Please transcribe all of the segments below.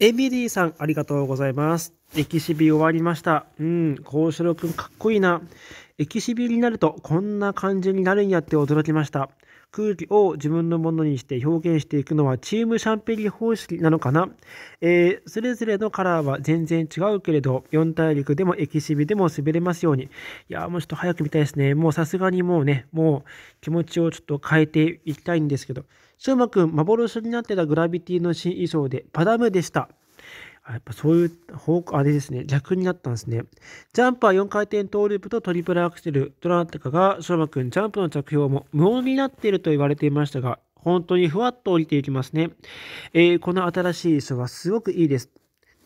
エミリーさん、ありがとうございます。エキシビ終わりました。うん、コウシロ君かっこいいな。エキシビになるとこんな感じになるんやって驚きました。空気を自分のものにして表現していくのはチームシャンペリ方式なのかな、えー、それぞれのカラーは全然違うけれど、四大陸でもエキシビでも滑れますように。いやもうちょっと早く見たいですね。もうさすがにもうね、もう気持ちをちょっと変えていきたいんですけど。シューマくん、幻になってたグラビティの新衣装で、パダムでした。やっぱそういう方向、あれですね、逆になったんですね。ジャンプは4回転トーループとトリプルアクセル、どなたかが、しょうまくん、ジャンプの着氷も無音になっていると言われていましたが、本当にふわっと降りていきますね。えー、この新しい衣装はすごくいいです。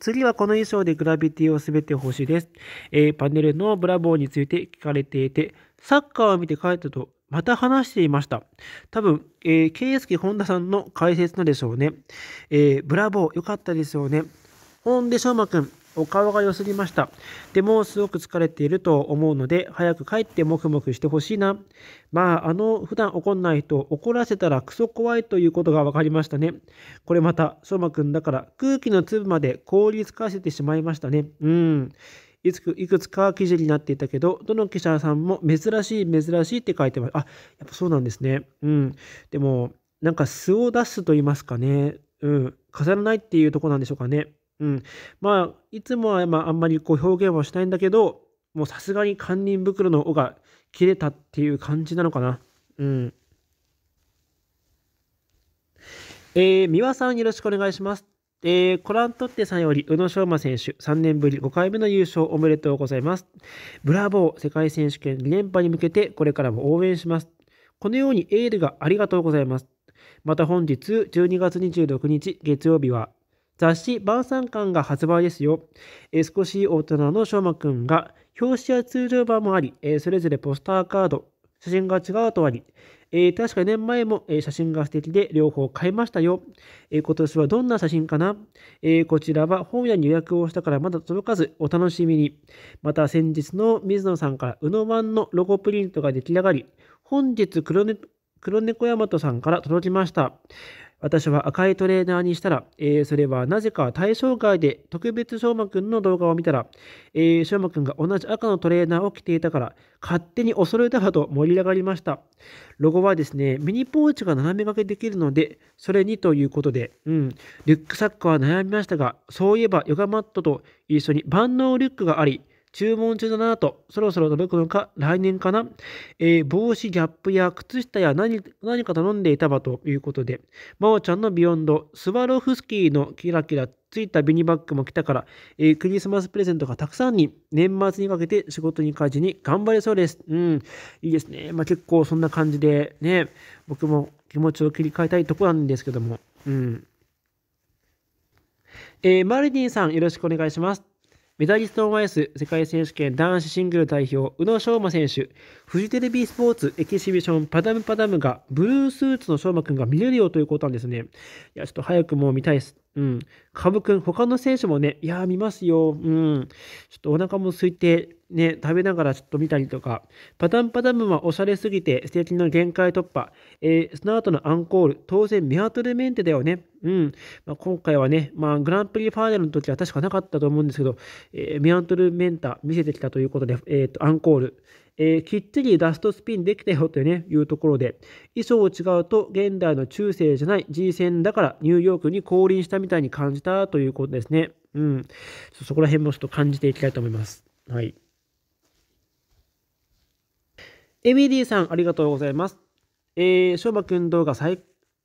次はこの衣装でグラビティを滑ってほしいです。えー、パネルのブラボーについて聞かれていて、サッカーを見て帰ったと、また話していました。多分、えー、ケイスホ本田さんの解説のでしょうね。えー、ブラボー、良かったですよね。ほんで、しょうまくん、お顔が良すぎました。でも、すごく疲れていると思うので、早く帰ってもくもくしてほしいな。まあ、あの、普段怒んない人、怒らせたらクソ怖いということが分かりましたね。これまた、しょうまくんだから、空気の粒まで凍りつかせてしまいましたね。うん。いくいくつか記事になっていたけど、どの記者さんも珍しい、珍しいって書いてます。あ、やっぱそうなんですね。うん。でも、なんか素を出すと言いますかね。うん。飾らないっていうとこなんでしょうかね。うん。まあ、いつもは、まあ、あんまりこう表現はしたいんだけど、もうさすがに堪忍袋の尾が切れたっていう感じなのかな。うん。えー、三輪さんよろしくお願いします。えー、コラントッテさんより宇野昌磨選手、3年ぶり5回目の優勝おめでとうございます。ブラボー、世界選手権2連覇に向けてこれからも応援します。このようにエールがありがとうございます。また本日12月26日月曜日は雑誌晩餐館が発売ですよ。えー、少し大人の昌磨くんが表紙や通常版もあり、えー、それぞれポスターカード、写真が違うとあり、えー、確か2年前も、えー、写真が素敵で両方買いましたよ。えー、今年はどんな写真かな、えこちらは本屋に予約をしたからまだ届かずお楽しみに。また先日の水野さんから宇野版のロゴプリントが出来上がり、本日黒、ね、黒猫大和さんから届きました。私は赤いトレーナーにしたら、えー、それはなぜか対象外で特別翔馬くんの動画を見たら、えー、翔馬くんが同じ赤のトレーナーを着ていたから、勝手に恐れたわと盛り上がりました。ロゴはですね、ミニポーチが斜め掛けできるので、それにということで、うん、リュックサックは悩みましたが、そういえばヨガマットと一緒に万能リュックがあり、注文中だなと、そろそろ届くのか、来年かな、えー、帽子、ギャップや靴下や何何か頼んでいたばということで、まおちゃんのビヨンド、スワロフスキーのキラキラついたビニバッグも来たから、えー、クリスマスプレゼントがたくさんに、年末にかけて仕事に家事に頑張れそうです。うん、いいですね。まあ、結構そんな感じでね、僕も気持ちを切り替えたいとこなんですけども、うん。えー、マルディンさん、よろしくお願いします。メダリストを前ス世界選手権男子シングル代表、宇野昌磨選手、フジテレビスポーツエキシビションパダムパダムが、ブルースーツの昌磨くんが見れるよということなんですね。いや、ちょっと早くもう見たいです。うん。ブくん、他の選手もね、いや見ますよ。うん。ちょっとお腹も空いて、ね、食べながらちょっと見たりとか、パタンパタムはおしゃれすぎて素敵な限界突破、えー、その後のアンコール、当然メアトルメンテだよね。うん。まあ、今回はね、まあ、グランプリファーナルの時は確かなかったと思うんですけど、えー、メアトルメンタ見せてきたということで、えっ、ー、と、アンコール。えー、きっちりダストスピンできたよという,、ね、いうところで、衣装を違うと現代の中世じゃない G 戦だからニューヨークに降臨したみたいに感じたということですね。うん。そこら辺もちょっと感じていきたいと思います。はい。ABD さん、ありがとうございます。えー、しょうばくん動画最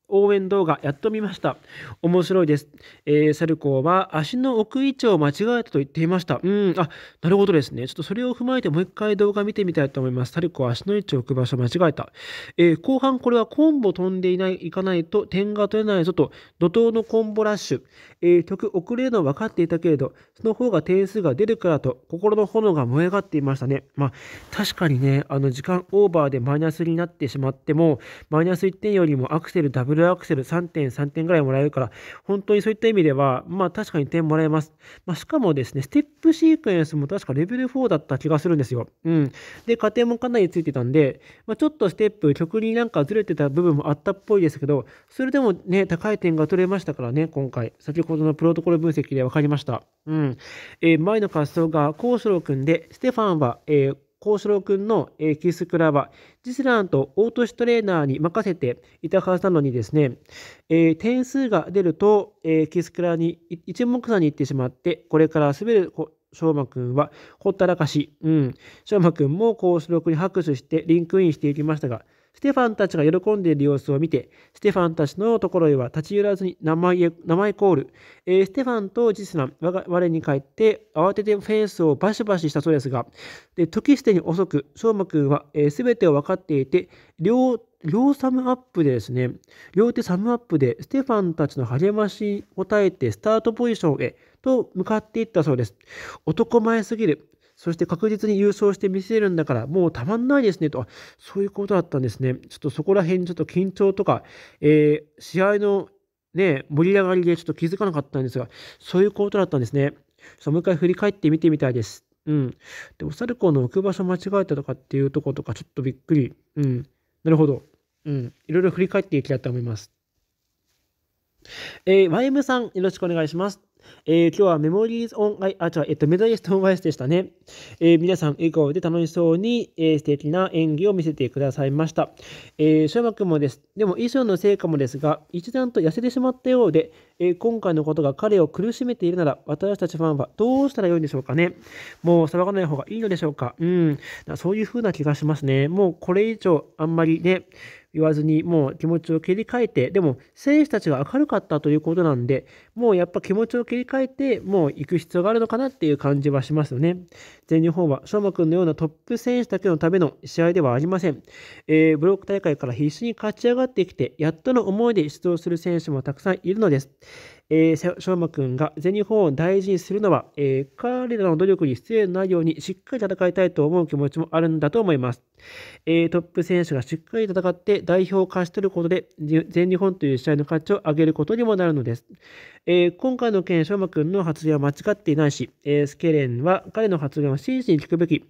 応援動画やっと見ました。面白いです。えー、サルコーは足の奥位置を間違えたと言っていました。うん、あ、なるほどですね。ちょっとそれを踏まえてもう一回動画見てみたいと思います。サルコーは足の位置を置く場所間違えた。えー、後半これはコンボ飛んでいない、いかないと点が取れないぞと、怒涛のコンボラッシュ。えー、曲遅れるの分かっていたけれど、その方が点数が出るからと、心の炎が燃え上がっていましたね。まあ、確かにね、あの時間オーバーでマイナスになってしまっても、マイナス1点よりもアクセルダブルルアクセル3.3点ぐらいもらえるから、本当にそういった意味では、まあ確かに点もらえます。まあ、しかもですね、ステップシークエンスも確かレベル4だった気がするんですよ。うん。で、加点もかなりついてたんで、まあ、ちょっとステップ、曲になんかずれてた部分もあったっぽいですけど、それでもね、高い点が取れましたからね、今回。先ほどのプロトコル分析で分かりました。うん。えー、前の滑走が高志郎君で、ステファンは、えー幸四郎君の、えキスクラは、ジスランとオートシトレーナーに任せていたはずなのにですね、えー、点数が出ると、えー、キスクラに一目散に行ってしまって、これから滑る翔馬君はほったらかし。うん。翔馬君んも高四郎君に拍手してリンクインしていきましたが、ステファンたちが喜んでいる様子を見て、ステファンたちのところへは立ち寄らずに名前名前コール、えー、ステファンとジスナン、我に帰って、慌ててフェンスをバシバシしたそうですが、で時すでに遅く、翔馬くんは、えー、全てを分かっていて、両両サムアップでですね、両手サムアップでステファンたちの励ましに応えてスタートポジションへと向かっていったそうです。男前すぎる。そして確実に優勝してみせるんだから、もうたまんないですねと、そういうことだったんですね。ちょっとそこら辺、ちょっと緊張とか、えー、試合のね、盛り上がりでちょっと気づかなかったんですが、そういうことだったんですね。もう一回振り返ってみてみたいです。うん。で、お猿公の置く場所間違えたとかっていうとことか、ちょっとびっくり。うん。なるほど。うん。いろいろ振り返っていきたいと思います。えー、YM さん、よろしくお願いします。えー、今日はメモリーズオンアイ、あ、違う、えっと、メダリストオンアイスでしたね。えー、皆さん、笑顔で楽しそうに、えー、素敵な演技を見せてくださいました。えー、翔馬くんもです。でも、衣装の成果もですが、一段と痩せてしまったようで、えー、今回のことが彼を苦しめているなら、私たちファンはどうしたらよいんでしょうかね。もう騒がない方がいいのでしょうか。うん、そういう風な気がしますね。もうこれ以上、あんまりね、言わずに、もう気持ちを切り替えて、でも選手たちが明るかったということなんで、もうやっぱ気持ちを切り替えて、もう行く必要があるのかなっていう感じはしますよね。全日本は、翔馬くんのようなトップ選手だけのための試合ではありません。えー、ブロック大会から必死に勝ち上がってきて、やっとの思いで出場する選手もたくさんいるのです。えー、しょうまくんが全日本を大事にするのは、えー、彼らの努力に失礼のないようにしっかり戦いたいと思う気持ちもあるんだと思います。えー、トップ選手がしっかり戦って代表を勝ち取ることで、全日本という試合の価値を上げることにもなるのです。えー、今回の件、しょうまくんの発言は間違っていないし、えー、スケレンは彼の発言を真摯に聞くべき、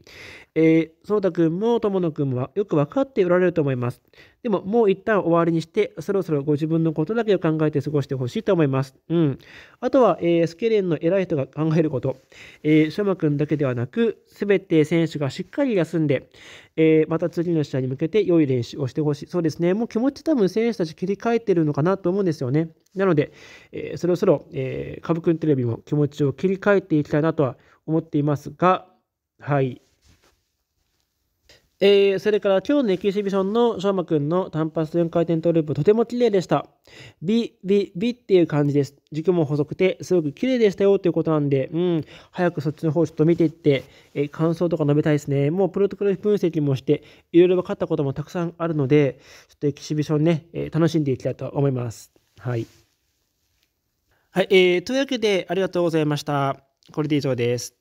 えー、園田くんも友野くんはよく分かっておられると思います。でも、もう一旦終わりにして、そろそろご自分のことだけを考えて過ごしてほしいと思います。うん。あとは、えー、スケレンの偉い人が考えること。えー、ショマくんだけではなく、すべて選手がしっかり休んで、えー、また次の試合に向けて良い練習をしてほしい。そうですね。もう気持ち多分選手たち切り替えてるのかなと思うんですよね。なので、えー、そろそろ、えー、株くんテレビも気持ちを切り替えていきたいなとは思っていますが、はい。えー、それから今日のエキシビションのしょうくんの単発4回転トーループとても綺麗でした。ビ、ビ、ビっていう感じです。軸も細くてすごく綺麗でしたよということなんで、うん、早くそっちの方ちょっと見ていって、えー、感想とか述べたいですね。もうプロトコル分析もして、いろいろ分かったこともたくさんあるので、ちょっとエキシビションね、えー、楽しんでいきたいと思います。はい。はい、えー、というわけでありがとうございました。これで以上です。